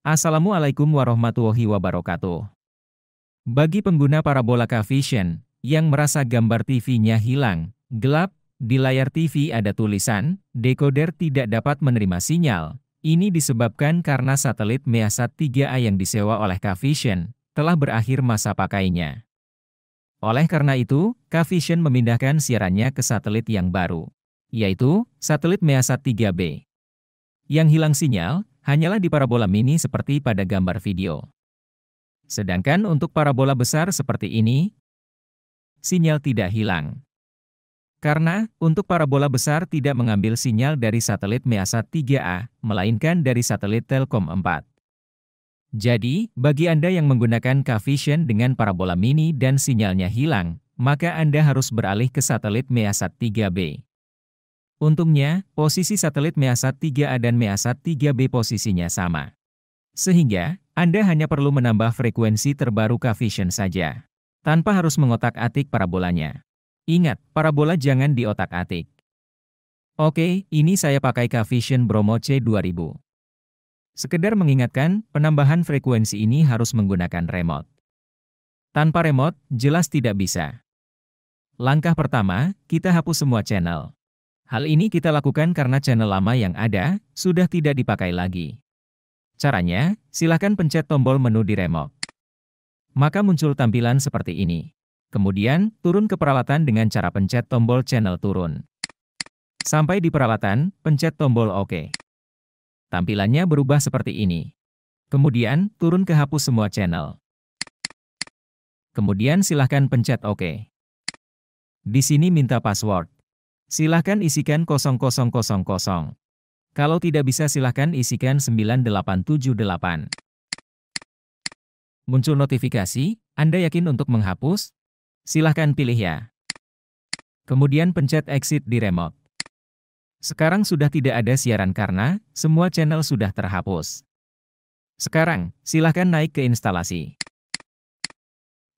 Assalamualaikum warahmatullahi wabarakatuh. Bagi pengguna parabola Kavision yang merasa gambar TV-nya hilang, gelap, di layar TV ada tulisan, "decoder tidak dapat menerima sinyal. Ini disebabkan karena satelit Measat 3A yang disewa oleh Kavision telah berakhir masa pakainya. Oleh karena itu, Kavision memindahkan siarannya ke satelit yang baru, yaitu satelit Measat 3B. Yang hilang sinyal, hanyalah di parabola mini seperti pada gambar video. Sedangkan untuk parabola besar seperti ini, sinyal tidak hilang. Karena, untuk parabola besar tidak mengambil sinyal dari satelit Measat 3A, melainkan dari satelit Telkom 4. Jadi, bagi Anda yang menggunakan Cavision dengan parabola mini dan sinyalnya hilang, maka Anda harus beralih ke satelit Measat 3B. Untungnya, posisi satelit Measat 3A dan Measat 3B posisinya sama. Sehingga, Anda hanya perlu menambah frekuensi terbaru coefficient saja. Tanpa harus mengotak-atik parabolanya. Ingat, parabola jangan diotak-atik. Oke, ini saya pakai coefficient Bromo C2000. Sekedar mengingatkan, penambahan frekuensi ini harus menggunakan remote. Tanpa remote, jelas tidak bisa. Langkah pertama, kita hapus semua channel. Hal ini kita lakukan karena channel lama yang ada sudah tidak dipakai lagi. Caranya, silakan pencet tombol menu di remote. Maka muncul tampilan seperti ini. Kemudian, turun ke peralatan dengan cara pencet tombol channel turun. Sampai di peralatan, pencet tombol OK. Tampilannya berubah seperti ini. Kemudian, turun ke hapus semua channel. Kemudian silahkan pencet OK. Di sini minta password. Silahkan isikan 0000. Kalau tidak bisa silahkan isikan 9878. Muncul notifikasi, Anda yakin untuk menghapus? Silahkan pilih ya. Kemudian pencet exit di remote. Sekarang sudah tidak ada siaran karena semua channel sudah terhapus. Sekarang, silahkan naik ke instalasi.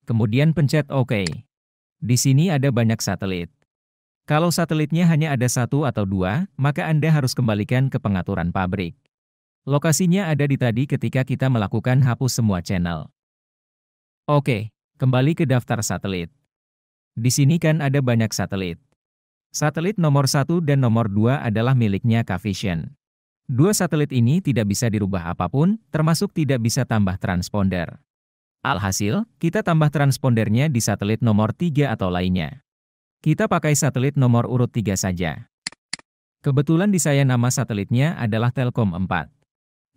Kemudian pencet OK. Di sini ada banyak satelit. Kalau satelitnya hanya ada satu atau dua, maka Anda harus kembalikan ke pengaturan pabrik. Lokasinya ada di tadi ketika kita melakukan hapus semua channel. Oke, kembali ke daftar satelit. Di sini kan ada banyak satelit. Satelit nomor satu dan nomor dua adalah miliknya Kavision. Dua satelit ini tidak bisa dirubah apapun, termasuk tidak bisa tambah transponder. Alhasil, kita tambah transpondernya di satelit nomor tiga atau lainnya. Kita pakai satelit nomor urut 3 saja. Kebetulan di saya nama satelitnya adalah Telkom 4.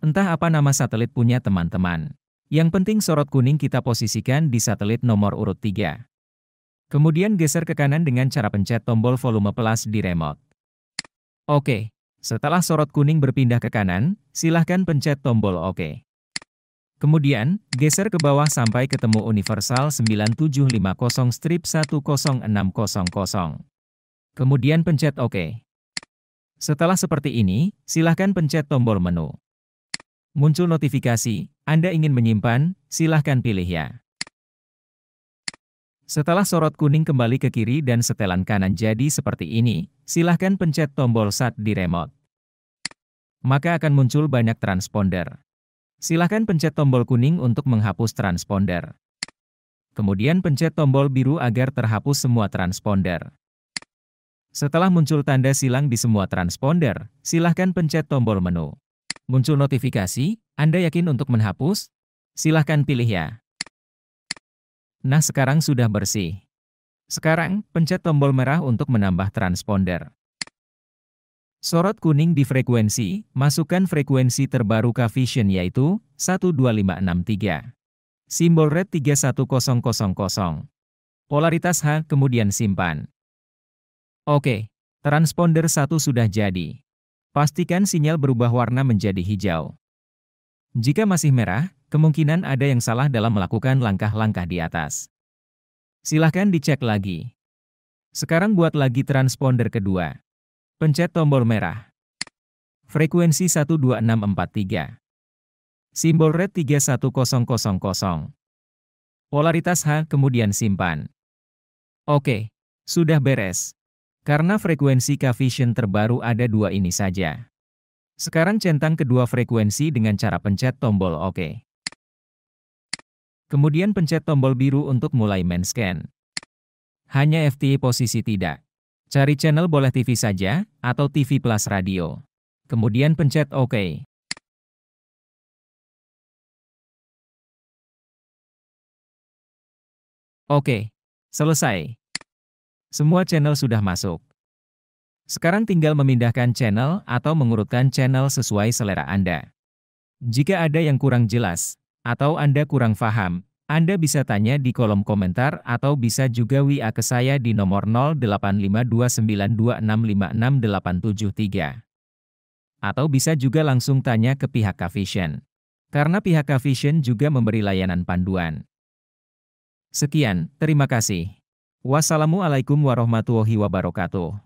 Entah apa nama satelit punya teman-teman. Yang penting sorot kuning kita posisikan di satelit nomor urut 3. Kemudian geser ke kanan dengan cara pencet tombol volume plus di remote. Oke, setelah sorot kuning berpindah ke kanan, silahkan pencet tombol OK. Kemudian, geser ke bawah sampai ketemu universal 9750-10600. Kemudian pencet OK. Setelah seperti ini, silahkan pencet tombol menu. Muncul notifikasi, Anda ingin menyimpan, silahkan pilih ya. Setelah sorot kuning kembali ke kiri dan setelan kanan jadi seperti ini, silahkan pencet tombol SAT di remote. Maka akan muncul banyak transponder. Silahkan pencet tombol kuning untuk menghapus transponder. Kemudian pencet tombol biru agar terhapus semua transponder. Setelah muncul tanda silang di semua transponder, silahkan pencet tombol menu. Muncul notifikasi, Anda yakin untuk menghapus? Silahkan pilih ya. Nah sekarang sudah bersih. Sekarang, pencet tombol merah untuk menambah transponder. Sorot kuning di frekuensi, masukkan frekuensi terbaru KaVision yaitu 12563. Simbol red 31000. Polaritas H kemudian simpan. Oke, transponder 1 sudah jadi. Pastikan sinyal berubah warna menjadi hijau. Jika masih merah, kemungkinan ada yang salah dalam melakukan langkah-langkah di atas. Silahkan dicek lagi. Sekarang buat lagi transponder kedua. Pencet tombol merah. Frekuensi 12643. Simbol red 31000. Polaritas H kemudian simpan. Oke, sudah beres. Karena frekuensi coefficient terbaru ada dua ini saja. Sekarang centang kedua frekuensi dengan cara pencet tombol OK. Kemudian pencet tombol biru untuk mulai main scan. Hanya FTE posisi tidak. Cari channel Boleh TV saja, atau TV Plus Radio. Kemudian pencet OK. Oke, selesai. Semua channel sudah masuk. Sekarang tinggal memindahkan channel atau mengurutkan channel sesuai selera Anda. Jika ada yang kurang jelas, atau Anda kurang paham, anda bisa tanya di kolom komentar atau bisa juga WA ke saya di nomor 085292656873. Atau bisa juga langsung tanya ke pihak Kavision. Karena pihak Kavision juga memberi layanan panduan. Sekian, terima kasih. Wassalamualaikum warahmatullahi wabarakatuh.